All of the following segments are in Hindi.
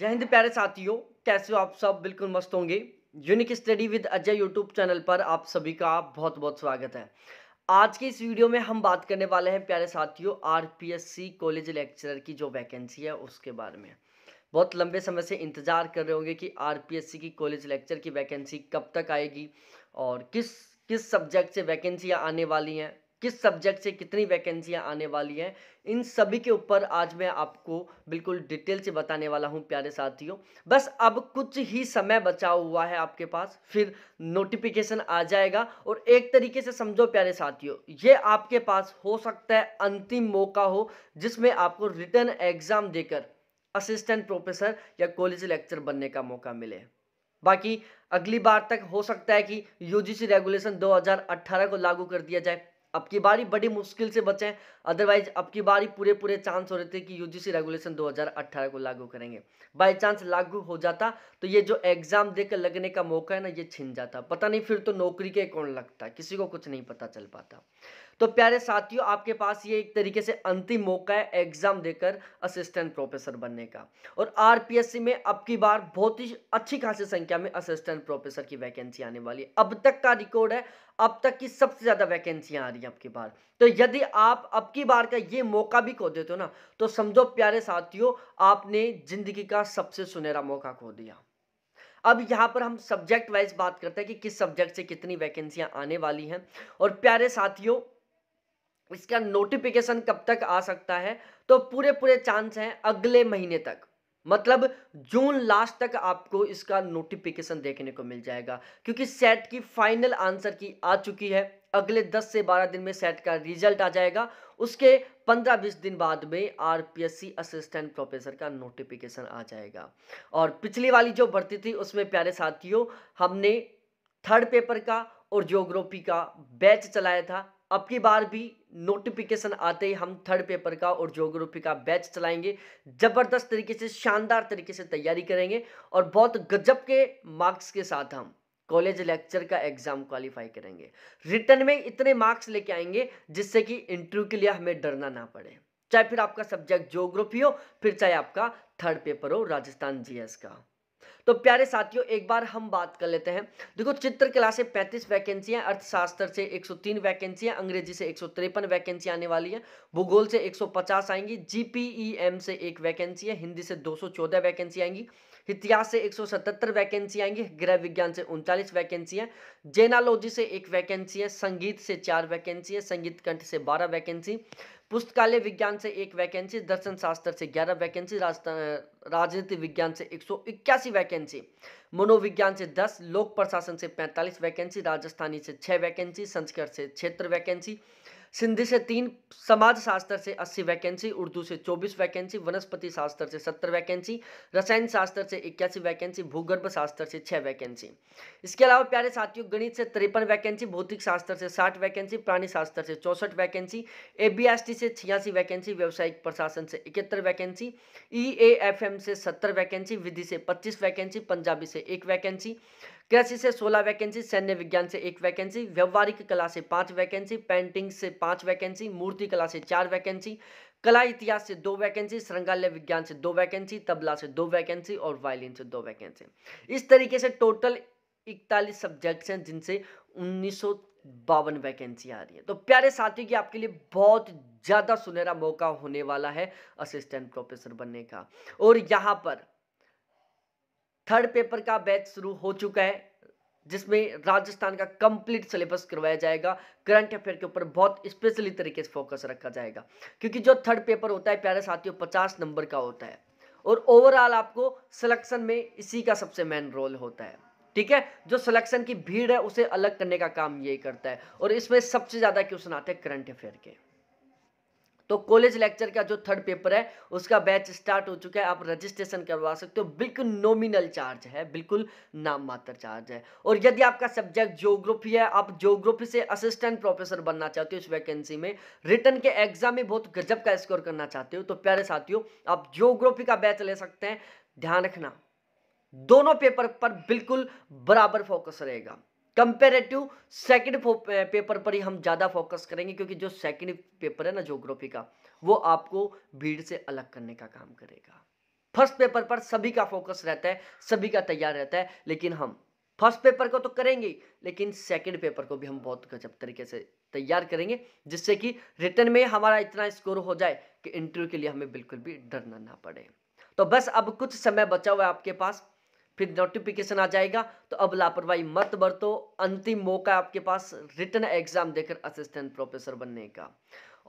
जय हिंद प्यारे साथियों कैसे हो आप सब बिल्कुल मस्त होंगे unique study with Ajay YouTube channel पर आप सभी का बहुत बहुत स्वागत है आज के इस वीडियो में हम बात करने वाले हैं प्यारे साथियों आरपीएससी कॉलेज लेक्चरर की जो वैकेंसी है उसके बारे में बहुत लंबे समय से इंतज़ार कर रहे होंगे कि सी की कॉलेज लेक्चर की वैकेंसी कब तक आएगी और किस किस सब्जेक्ट से वैकेंसियाँ आने वाली हैं किस सब्जेक्ट से कितनी वैकेंसियां आने वाली हैं इन सभी के ऊपर आज मैं आपको बिल्कुल डिटेल से बताने वाला हूं प्यारे साथियों बस अब कुछ ही समय बचा हुआ है आपके पास फिर नोटिफिकेशन आ जाएगा और एक तरीके से समझो प्यारे साथियों ये आपके पास हो सकता है अंतिम मौका हो जिसमें आपको रिटर्न एग्ज़ाम देकर असिस्टेंट प्रोफेसर या कॉलेज लेक्चर बनने का मौका मिले बाकी अगली बार तक हो सकता है कि यूजीसी रेगुलेशन 2018 को लागू कर दिया जाए अब की बारी बड़ी मुश्किल से बचे अदरवाइज अब की बारी पूरे पूरे चांस हो रहे थे कि यूजीसी रेगुलेशन 2018 को लागू करेंगे बाय चांस लागू हो जाता तो ये जो एग्जाम देकर लगने का मौका है ना ये छिन जाता पता नहीं फिर तो नौकरी के कौन लगता किसी को कुछ नहीं पता चल पाता तो प्यारे साथियों आपके पास ये एक तरीके से अंतिम मौका है एग्ज़ाम देकर असिस्टेंट प्रोफेसर बनने का और आरपीएससी में अब की बार बहुत ही अच्छी खासी संख्या में असिस्टेंट प्रोफेसर की वैकेंसी आने वाली है अब तक का रिकॉर्ड है अब तक की सबसे ज़्यादा वैकेंसियां आ रही हैं अब की बार तो यदि आप अब की बार का ये मौका भी खो देते हो ना तो समझो प्यारे साथियों आपने ज़िंदगी का सबसे सुनहरा मौका खो दिया अब यहाँ पर हम सब्जेक्ट वाइज बात करते हैं कि किस सब्जेक्ट से कितनी वैकेंसियाँ आने वाली हैं और प्यारे साथियों इसका नोटिफिकेशन कब तक आ सकता है तो पूरे पूरे चांस हैं अगले महीने तक मतलब जून लास्ट तक आपको इसका नोटिफिकेशन देखने को मिल जाएगा क्योंकि सेट की फाइनल आंसर की आ चुकी है अगले 10 से 12 दिन में सेट का रिजल्ट आ जाएगा उसके 15-20 दिन बाद में आरपीएससी असिस्टेंट प्रोफेसर का नोटिफिकेशन आ जाएगा और पिछली वाली जो भर्ती थी उसमें प्यारे साथियों हमने थर्ड पेपर का और जियोग्राफी का बैच चलाया था अब की बार भी नोटिफिकेशन आते ही हम थर्ड पेपर का और जोग्राफी का बैच चलाएंगे ज़बरदस्त तरीके से शानदार तरीके से तैयारी करेंगे और बहुत गजब के मार्क्स के साथ हम कॉलेज लेक्चर का एग्जाम क्वालिफाई करेंगे रिटर्न में इतने मार्क्स लेके आएंगे जिससे कि इंटरव्यू के लिए हमें डरना ना पड़े चाहे फिर आपका सब्जेक्ट जोग्राफी हो फिर चाहे आपका थर्ड पेपर हो राजस्थान जीएस का तो प्यारे साथियों एक बार हम बात कर लेते हैं देखो चित्रकला से पैंतीस वैकेंसियां अर्थशास्त्र से 103 वैकेंसियां अंग्रेजी से एक वैकेंसी आने वाली है भूगोल से 150 आएंगी जीपीईएम e से एक वैकेंसी है हिंदी से 214 वैकेंसी आएंगी इतिहास से 177 वैकेंसी आएंगी गृह विज्ञान से उनचालीस वैकेंसी है जेनालॉजी से एक वैकेंसी है संगीत से चार वैकेंसी है संगीत कंठ से बारह वैकेंसी पुस्तकालय विज्ञान से एक वैकेंसी दर्शन शास्त्र से ग्यारह वैकेंसी राजनीति विज्ञान से एक सौ इक्यासी वैकेंसी मनोविज्ञान से दस लोक प्रशासन से पैंतालीस वैकेंसी राजस्थानी से छह वैकेंसी संस्कृत से क्षेत्र वैकेंसी सिंधी से तीन समाज शास्त्र से अस्सी वैकेंसी उर्दू से चौबीस वैकेंसी वनस्पति शास्त्र से सत्तर वैकेंसी रसायन शास्त्र से इक्यासी वैकेंसी भूगर्भ शास्त्र से छः वैकेंसी इसके अलावा प्यारे साथियों गणित से तिरपन वैकेंसी भौतिक शास्त्र से साठ वैकेंसी प्राणी शास्त्र से चौसठ वैकेंसी ए से छियासी वैकेंसी व्यावसायिक प्रशासन से इकहत्तर वैकेंसी ई e से सत्तर वैकेंसी विधि से पच्चीस वैकेंसी पंजाबी से एक वैकेंसी कृषि से सोलह वैकेंसी सैन्य विज्ञान से एक वैकेंसी व्यवहारिक कला से पांच वैकेंसी पेंटिंग से पांच वैकेंसी मूर्ति कला से चार वैकेंसी कला इतिहास से दो वैकेंसी श्रृंगालय विज्ञान से दो वैकेंसी तबला से दो वैकेंसी और वायलिन से दो वैकेंसी इस तरीके से टोटल इकतालीस सब्जेक्ट्स हैं जिनसे उन्नीस बावन वैकेंसी आ रही है तो प्यारे साथियों की आपके लिए बहुत ज़्यादा सुनहरा मौका होने वाला है असिस्टेंट प्रोफेसर बनने का और यहाँ पर थर्ड पेपर का बैच शुरू हो चुका है जिसमें राजस्थान का कंप्लीट सिलेबस करवाया जाएगा करंट अफेयर के ऊपर बहुत स्पेशली तरीके से फोकस रखा जाएगा क्योंकि जो थर्ड पेपर होता है प्यारे साथियों पचास नंबर का होता है और ओवरऑल आपको सिलेक्शन में इसी का सबसे मेन रोल होता है ठीक है जो सिलेक्शन की भीड़ है उसे अलग करने का काम ये करता है और इसमें सबसे ज़्यादा क्वेश्चन आते हैं करंट अफेयर के तो कॉलेज लेक्चर का जो थर्ड पेपर है उसका बैच स्टार्ट हो चुका है आप रजिस्ट्रेशन करवा सकते हो बिल्कुल नॉमिनल चार्ज है बिल्कुल नाम मात्र चार्ज है और यदि आपका सब्जेक्ट जियोग्राफी है आप जियोग्राफी से असिस्टेंट प्रोफेसर बनना चाहते हो इस वैकेंसी में रिटर्न के एग्जाम में बहुत गजब का स्कोर करना चाहते हो तो प्यारे साथियों आप जियोग्राफी का बैच ले सकते हैं ध्यान रखना दोनों पेपर पर बिल्कुल बराबर फोकस रहेगा कंपेरेटिव सेकंड पेपर पर ही हम ज़्यादा फोकस करेंगे क्योंकि जो सेकंड पेपर है ना जोग्राफी का वो आपको भीड़ से अलग करने का काम करेगा फर्स्ट पेपर पर सभी का फोकस रहता है सभी का तैयार रहता है लेकिन हम फर्स्ट पेपर को तो करेंगे लेकिन सेकंड पेपर को भी हम बहुत गजब तरीके से तैयार करेंगे जिससे कि रिटर्न में हमारा इतना स्कोर हो जाए कि इंटरव्यू के लिए हमें बिल्कुल भी डरना ना पड़े तो बस अब कुछ समय बचा हुआ है आपके पास फिर नोटिफिकेशन आ जाएगा तो अब लापरवाही मत बरतो अंतिम मौका है आपके पास रिटर्न एग्जाम देकर असिस्टेंट प्रोफेसर बनने का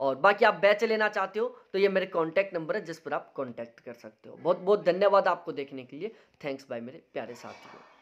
और बाकी आप बैच लेना चाहते हो तो ये मेरे कॉन्टैक्ट नंबर है जिस पर आप कॉन्टैक्ट कर सकते हो बहुत बहुत धन्यवाद आपको देखने के लिए थैंक्स बाय मेरे प्यारे साथियों